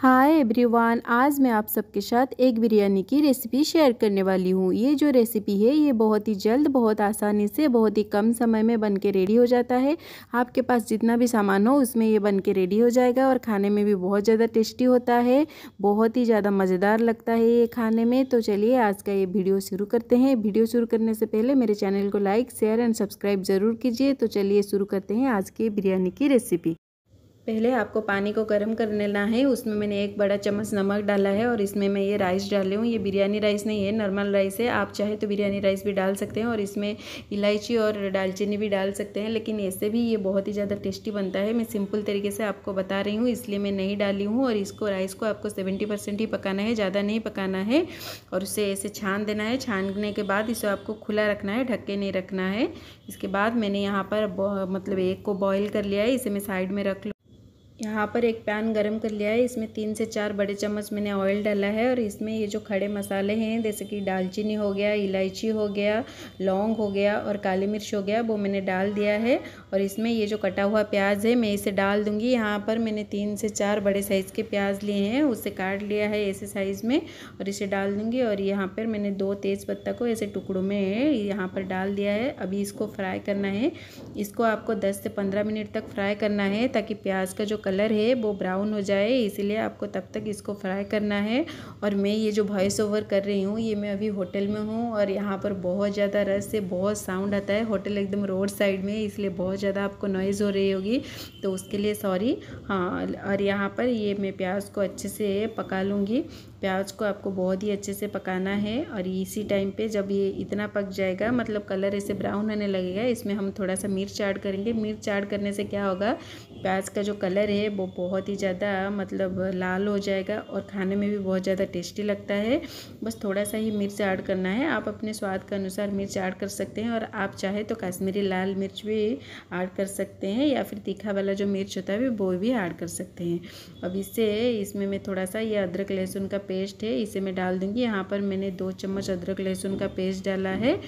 hi everyone आज मैं आप सबके साथ एक बिरयानी की रेसिपी शेयर करने वाली हूँ ये जो रेसिपी है ये बहुत ही जल्द बहुत आसानी से बहुत ही कम समय में बन के रेडी हो जाता है आपके पास जितना भी सामान हो उसमें ये बन के रेडी हो जाएगा और खाने में भी बहुत ज़्यादा टेस्टी होता है बहुत ही ज़्यादा मज़ेदार लगता है ये खाने में तो चलिए आज का ये वीडियो शुरू करते हैं वीडियो शुरू करने से पहले मेरे चैनल को लाइक शेयर एंड सब्सक्राइब ज़रूर कीजिए तो चलिए शुरू करते हैं आज की बिरयानी की रेसिपी पहले आपको पानी को गर्म कर लेना है उसमें मैंने एक बड़ा चम्मच नमक डाला है और इसमें मैं ये राइस डाली हूँ ये बिरयानी राइस नहीं है नॉर्मल राइस है आप चाहे तो बिरयानी राइस भी डाल सकते हैं और इसमें इलायची और दालचीनी भी डाल सकते हैं लेकिन ऐसे भी ये बहुत ही ज़्यादा टेस्टी बनता है मैं सिंपल तरीके से आपको बता रही हूँ इसलिए मैं नहीं डाली हूँ और इसको राइस को आपको सेवेंटी परसेंट ही पकाना है ज़्यादा नहीं पकाना है और उसे ऐसे छान देना है छानने के बाद इसे आपको खुला रखना है ढक्के नहीं रखना है इसके बाद मैंने यहाँ पर मतलब एक को बॉयल कर लिया है इसे मैं साइड में रख लूँ यहाँ पर एक पैन गरम कर लिया है इसमें तीन से चार बड़े चम्मच मैंने ऑयल डाला है और इसमें ये जो खड़े मसाले हैं जैसे कि दालचीनी हो गया इलायची हो गया लौंग हो गया और काली मिर्च हो गया वो मैंने डाल दिया है और इसमें ये जो कटा हुआ प्याज है मैं इसे डाल दूंगी यहाँ पर मैंने तीन से चार बड़े साइज़ के प्याज लिए हैं उसे काट लिया है ऐसे साइज़ में और इसे डाल दूँगी और यहाँ पर मैंने दो तेज़ को ऐसे टुकड़ों में यहाँ पर डाल दिया है अभी इसको फ्राई करना है इसको आपको दस से पंद्रह मिनट तक फ्राई करना है ताकि प्याज का जो कलर है वो ब्राउन हो जाए इसीलिए आपको तब तक इसको फ्राई करना है और मैं ये जो वॉइस ओवर कर रही हूँ ये मैं अभी होटल में हूँ और यहाँ पर बहुत ज़्यादा रस से बहुत साउंड आता है होटल एकदम रोड साइड में इसलिए बहुत ज़्यादा आपको नॉइज़ हो रही होगी तो उसके लिए सॉरी हाँ और यहाँ पर ये मैं प्याज को अच्छे से पका लूँगी प्याज को आपको बहुत ही अच्छे से पकाना है और इसी टाइम पे जब ये इतना पक जाएगा मतलब कलर ऐसे ब्राउन होने लगेगा इसमें हम थोड़ा सा मिर्च ऐड करेंगे मिर्च ऐड करने से क्या होगा प्याज का जो कलर है है वो बहुत ही ज़्यादा मतलब लाल हो जाएगा और खाने में भी बहुत ज़्यादा टेस्टी लगता है बस थोड़ा सा ही मिर्च ऐड करना है आप अपने स्वाद के अनुसार मिर्च ऐड कर सकते हैं और आप चाहे तो कश्मीरी लाल मिर्च भी ऐड कर सकते हैं या फिर तीखा वाला जो मिर्च होता है वो भी ऐड कर सकते हैं अब इससे इसमें मैं थोड़ा सा ये अदरक लहसुन का पेस्ट है इसे मैं डाल दूँगी यहाँ पर मैंने दो चम्मच अदरक लहसुन का पेस्ट डाला है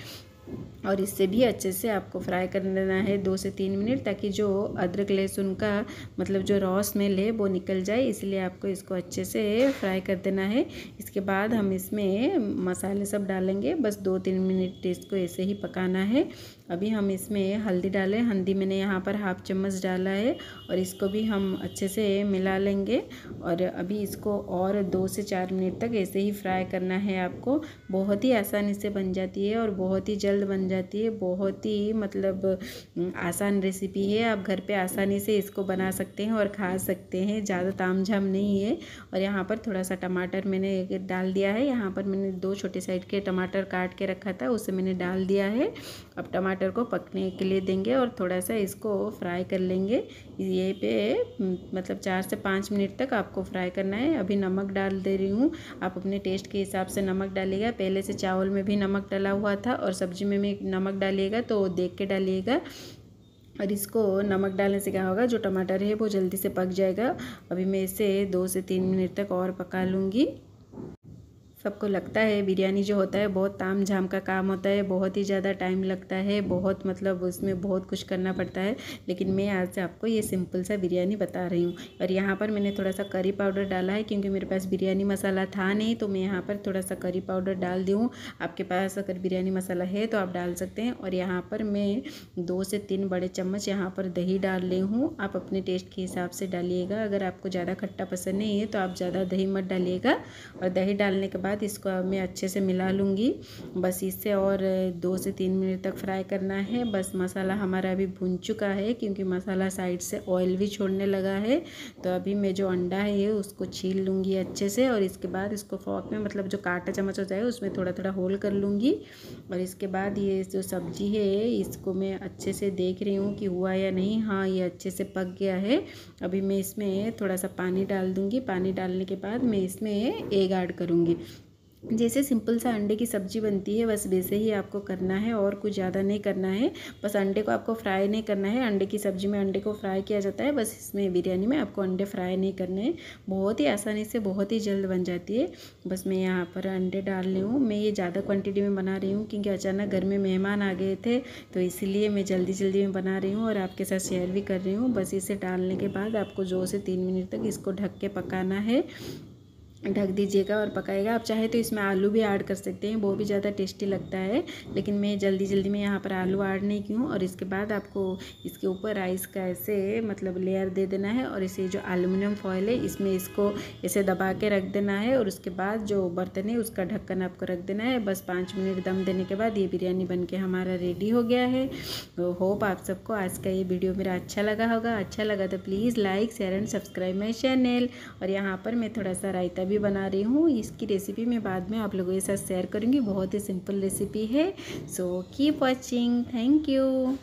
और इससे भी अच्छे से आपको फ्राई कर लेना है दो से तीन मिनट ताकि जो अदरक लहसुन का मतलब जो रॉ स्मेल है वो निकल जाए इसलिए आपको इसको अच्छे से फ्राई कर देना है इसके बाद हम इसमें मसाले सब डालेंगे बस दो तीन मिनट इसको ऐसे ही पकाना है अभी हम इसमें हल्दी डालें हल्दी मैंने यहाँ पर हाफ चम्मच डाला है और इसको भी हम अच्छे से मिला लेंगे और अभी इसको और दो से चार मिनट तक ऐसे ही फ्राई करना है आपको बहुत ही आसानी से बन जाती है और बहुत ही जल्द बन जाती है बहुत ही मतलब आसान रेसिपी है आप घर पे आसानी से इसको बना सकते हैं और खा सकते हैं ज़्यादा ताम झाम नहीं है और यहाँ पर थोड़ा सा टमाटर मैंने डाल दिया है यहाँ पर मैंने दो छोटे साइड के टमाटर काट के रखा था उसे मैंने डाल दिया है अब टमाटर को पकने के लिए देंगे और थोड़ा सा इसको फ्राई कर लेंगे ये पे हम्म, मतलब चार से पाँच मिनट तक आपको फ्राई करना है अभी नमक डाल दे रही हूँ आप अपने टेस्ट के हिसाब से नमक डालिएगा पहले से चावल में भी नमक डाला हुआ था और सब्जी में भी नमक डालिएगा तो देख के डालिएगा और इसको नमक डालने से क्या होगा जो टमाटर है वो जल्दी से पक जाएगा अभी मैं इसे दो से तीन मिनट तक और पका लूँगी सबको लगता है बिरयानी जो होता है बहुत ताम झाम का काम होता है बहुत ही ज़्यादा टाइम लगता है बहुत मतलब उसमें बहुत कुछ करना पड़ता है लेकिन मैं आज से आपको ये सिंपल सा बिरयानी बता रही हूँ और यहाँ पर मैंने थोड़ा सा करी पाउडर डाला है क्योंकि मेरे पास बिरयानी मसाला था नहीं तो मैं यहाँ पर थोड़ा सा करी पाउडर डाल दी आपके पास अगर बिरयानी मसाला है तो आप डाल सकते हैं और यहाँ पर मैं दो से तीन बड़े चम्मच यहाँ पर दही डाल रही हूँ आप अपने टेस्ट के हिसाब से डालिएगा अगर आपको ज़्यादा खट्टा पसंद नहीं है तो आप ज़्यादा दही मत डालिएगा और दही डालने के बाद साथ इसको मैं अच्छे से मिला लूँगी बस इससे और दो से तीन मिनट तक फ्राई करना है बस मसाला हमारा अभी भुन चुका है क्योंकि मसाला साइड से ऑयल भी छोड़ने लगा है तो अभी मैं जो अंडा है उसको छील लूँगी अच्छे से और इसके बाद इसको फॉक में मतलब जो कांटा चम्मच हो जाए उसमें थोड़ा थोड़ा होल कर लूँगी और इसके बाद ये जो सब्जी है इसको मैं अच्छे से देख रही हूँ कि हुआ या नहीं हाँ ये अच्छे से पक गया है अभी मैं इसमें थोड़ा सा पानी डाल दूँगी पानी डालने के बाद मैं इसमें एग ऐड करूँगी जैसे सिंपल सा अंडे की सब्ज़ी बनती है बस वैसे ही आपको करना है और कुछ ज़्यादा नहीं करना है बस अंडे को आपको फ्राई नहीं करना है अंडे की सब्ज़ी में अंडे को फ्राई किया जाता है बस इसमें बिरयानी में आपको अंडे फ्राई नहीं करने हैं बहुत ही आसानी से बहुत ही जल्द बन जाती है बस मैं यहाँ पर अंडे डाल रही हूँ मैं ये ज़्यादा क्वान्टिटी में बना रही हूँ क्योंकि अचानक घर में मेहमान आ गए थे तो इसीलिए मैं जल्दी जल्दी में बना रही हूँ और आपके साथ शेयर भी कर रही हूँ बस इसे डालने के बाद आपको जो से तीन मिनट तक इसको ढक के पकाना है ढक दीजिएगा और पकाएगा आप चाहे तो इसमें आलू भी ऐड कर सकते हैं वो भी ज़्यादा टेस्टी लगता है लेकिन मैं जल्दी जल्दी में यहाँ पर आलू ऐड नहीं की हूँ और इसके बाद आपको इसके ऊपर राइस का ऐसे मतलब लेयर दे देना है और इसे जो एलुमिनियम फॉयल है इसमें इसको ऐसे दबा के रख देना है और उसके बाद जो बर्तन है उसका ढक्कन आपको रख देना है बस पाँच मिनट दम देने के बाद ये बिरयानी बन के हमारा रेडी हो गया है होप तो आप सबको आज का ये वीडियो मेरा अच्छा लगा होगा अच्छा लगा तो please like share and subscribe my channel और यहाँ पर मैं थोड़ा सा रायता भी बना रही हूँ इसकी रेसिपी मैं बाद में आप लोगों के साथ शेयर करूँगी बहुत ही सिंपल रेसिपी है so keep watching thank you